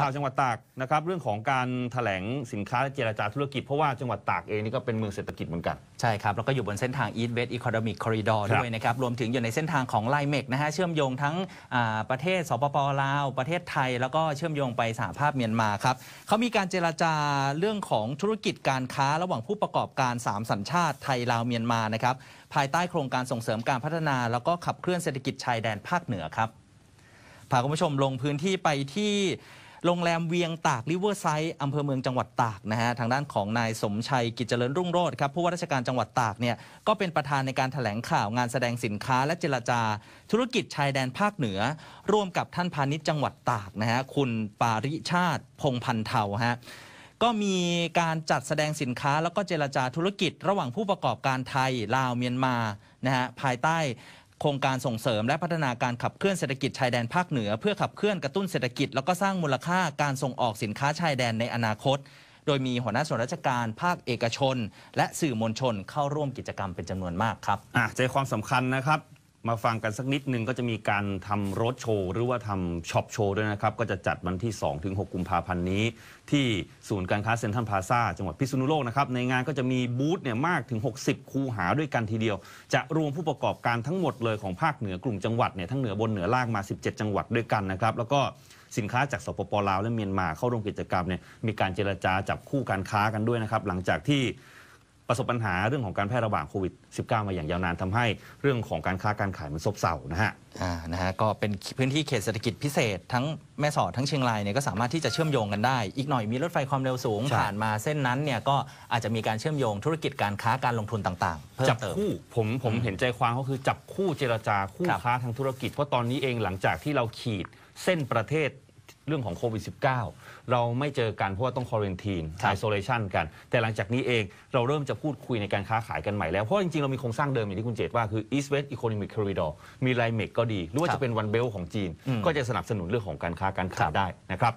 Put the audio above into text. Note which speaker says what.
Speaker 1: ข่าวจังหวัดตากนะครับ เรื่องของการถแถลงสินค้าและเจราจาธุรกิจเพราะว่าจังหวัดตากเองนี่ก็เป
Speaker 2: ็นเมืองเศรษฐกิจเหมือนกันใช่ครับ แล้วก็อยู่บนเส้นทาง East West Economic Corridor ด้วยนะครับ รวมถึงอยู่ในเส้นทางของไลเมกนะฮะเชื่อมโยงทั้งประเทศสปปลาว ประเทศไทยแล้วก็เชื่อมโยงไปสหภาพเมียนมาครับเขามีการเจราจาเรื่องของธุรกิจการค้า ระหว่างผู้ประกอบการ 3 สัญชาติไทยลาวเมียนมานะครับภายใต้โครงการส่งเสริมการพัฒนา แล้วก็ขับเคลื่อนเศรษฐกิจชายแดนภาคเหนือครับพาคุณผู้ชมลงพื้นที่ไปที่โรงแรมเวียงตากริเวอร์ไซด์อำเภอเมืองจังหวัดตากนะฮะทางด้านของนายสมชัยกิจเจริญรุ่งโรจน์ครับผู้ว่าราชการจังหวัดตากเนี่ยก็เป็นประธานในการถแถลงข่าวงานแสดงสินค้า และเจรจา ธุรกิจชายแดนภาคเหนือ ร่วมกับท่านพาณิชย์จังหวัดตากนะฮะคุณปาริชาติพงพันเทาฮะก็มีการจัดแสดงสินค้าแล้วก็เจรจาธุรกิจ ระหว่างผู้ประกอบการไทยลาวเมียนมานะฮะภายใต้โครงการส่งเสริมและพัฒนาการขับเคลื่อนเศรษฐกิจชายแดนภาคเหนือเพื่อขับเคลื่อนกระตุ้นเศรษฐกิจแล้วก็สร้างมูลค่าการส่งออกสินค้าชายแดนในอนาคต โดยมีหัวหน้าส่วนราชการ ภาคเอกชนและสื่อมวลชนเข้าร่วมกิจกรรมเป็นจำนวนมากครับใจความสำคัญนะครับมาฟังก
Speaker 1: ันสักนิดนึงก็จะมีการทำรถโชว์ หรือว่าทำช็อปโชว์ด้วยนะครับ ก็จะจัดวันที่ 2-6กุมภาพันธ์นี้ ที่ศูนย์การค้าเซ็นทรัลพาซาจังหวัดพิษณุโลกนะครับ ในงานก็จะมีบูธเนี่ยมากถึง 60 คูหาด้วยกันทีเดียว จะรวมผู้ประกอบการทั้งหมดเลยของภาคเหนือกลุ่มจังหวัดเนี่ยทั้งเหนือบนเหนือล่างมา 17 จังหวัดด้วยกันนะครับแล้วก็สินค้าจากสปปลาว และเมียนมาเข้าร่วมกิจกรรมเนี่ยมีการเจรจาจับคู่การค้ากันด้วยนะครับหลังจากที่ประสบปัญหาเรื่องของการแพร่ระบาดโควิด -19 มาอย่างยาวนานทำให้เรื่องของการค้าการขายมันซบเซ
Speaker 2: านะฮะ อ่า นะฮะ ก็เป็นพื้นที่เขตเศรษฐกิจพิเศษทั้งแม่สอดทั้งเชียงรายเนี่ยก็สามารถที่จะเชื่อมโยงกันได้ อีกหน่อยมีรถไฟความเร็วสูงผ่านมาเส้นนั้นเนี่ยก็อาจจะมีการเชื่อมโยงธุรกิจการค้าการลงทุนต่างๆเพิ่มเติมจับคู่ผมผมเห็นใจความก็คือจับคู่เจรจาคู่ค้
Speaker 1: าทางธุรกิจเพราะตอนนี้เองหลังจากที่เราขีดเส้นประเทศเรื่องของโควิด -19 เราไม่เจอกันเพราะว่าต้องคออเรนทีน ไอโซเลชันกัน แต่หลังจากนี้เองเราเริ่มจะพูดคุยในการค้าขายกันใหม่แล้ว เพราะจริงๆ เรามีโครงสร้างเดิมอย่างที่คุณเจตว่าคือ East West Economic Corridor มีไลเมกก็ดี หรือว่าจะเป็นวันเบลของจีน ก็จะสนับสนุนเรื่องของการค้าการขายได้นะครับ